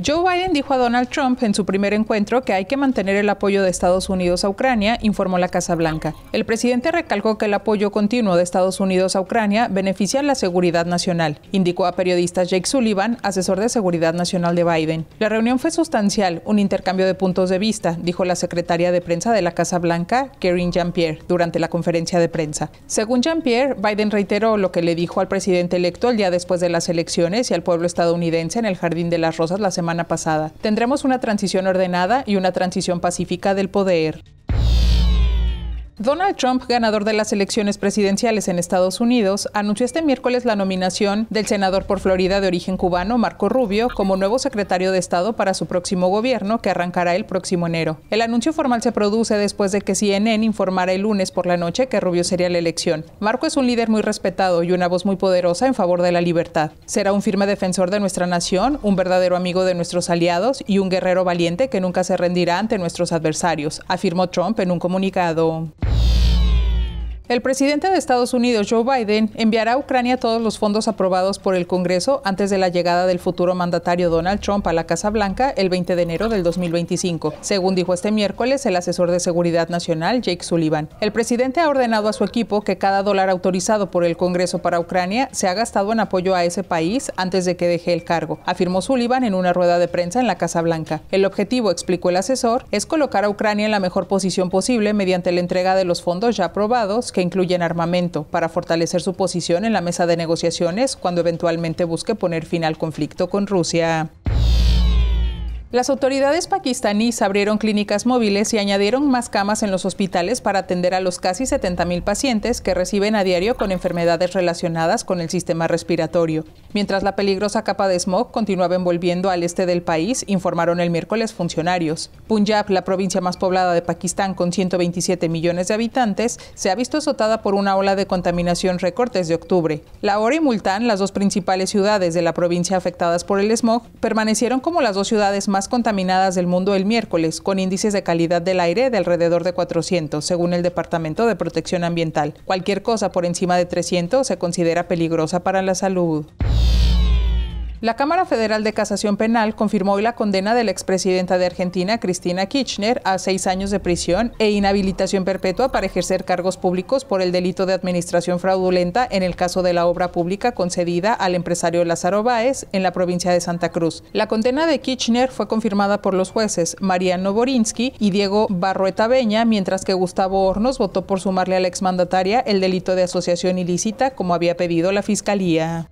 Joe Biden dijo a Donald Trump en su primer encuentro que hay que mantener el apoyo de Estados Unidos a Ucrania, informó la Casa Blanca. El presidente recalcó que el apoyo continuo de Estados Unidos a Ucrania beneficia la seguridad nacional, indicó a periodista Jake Sullivan, asesor de seguridad nacional de Biden. La reunión fue sustancial, un intercambio de puntos de vista, dijo la secretaria de prensa de la Casa Blanca, Karine Jean-Pierre, durante la conferencia de prensa. Según Jean-Pierre, Biden reiteró lo que le dijo al presidente electo el día después de las elecciones y al pueblo estadounidense en el Jardín de las Rosas la semana semana pasada. Tendremos una transición ordenada y una transición pacífica del poder. Donald Trump, ganador de las elecciones presidenciales en Estados Unidos, anunció este miércoles la nominación del senador por Florida de origen cubano, Marco Rubio, como nuevo secretario de Estado para su próximo gobierno, que arrancará el próximo enero. El anuncio formal se produce después de que CNN informara el lunes por la noche que Rubio sería la elección. Marco es un líder muy respetado y una voz muy poderosa en favor de la libertad. Será un firme defensor de nuestra nación, un verdadero amigo de nuestros aliados y un guerrero valiente que nunca se rendirá ante nuestros adversarios, afirmó Trump en un comunicado. El presidente de Estados Unidos, Joe Biden, enviará a Ucrania todos los fondos aprobados por el Congreso antes de la llegada del futuro mandatario Donald Trump a la Casa Blanca el 20 de enero del 2025, según dijo este miércoles el asesor de Seguridad Nacional, Jake Sullivan. El presidente ha ordenado a su equipo que cada dólar autorizado por el Congreso para Ucrania se ha gastado en apoyo a ese país antes de que deje el cargo, afirmó Sullivan en una rueda de prensa en la Casa Blanca. El objetivo, explicó el asesor, es colocar a Ucrania en la mejor posición posible mediante la entrega de los fondos ya aprobados que incluyen armamento para fortalecer su posición en la mesa de negociaciones cuando eventualmente busque poner fin al conflicto con Rusia. Las autoridades pakistaníes abrieron clínicas móviles y añadieron más camas en los hospitales para atender a los casi 70.000 pacientes que reciben a diario con enfermedades relacionadas con el sistema respiratorio. Mientras la peligrosa capa de smog continuaba envolviendo al este del país, informaron el miércoles funcionarios. Punjab, la provincia más poblada de Pakistán con 127 millones de habitantes, se ha visto azotada por una ola de contaminación récord desde octubre. Lahore y Multán, las dos principales ciudades de la provincia afectadas por el smog, permanecieron como las dos ciudades más contaminadas del mundo el miércoles, con índices de calidad del aire de alrededor de 400, según el Departamento de Protección Ambiental. Cualquier cosa por encima de 300 se considera peligrosa para la salud. La Cámara Federal de Casación Penal confirmó hoy la condena de la expresidenta de Argentina, Cristina Kirchner, a seis años de prisión e inhabilitación perpetua para ejercer cargos públicos por el delito de administración fraudulenta en el caso de la obra pública concedida al empresario Lázaro Báez en la provincia de Santa Cruz. La condena de Kirchner fue confirmada por los jueces Mariano Borinsky y Diego Barrueta Beña, mientras que Gustavo Hornos votó por sumarle a la exmandataria el delito de asociación ilícita, como había pedido la Fiscalía.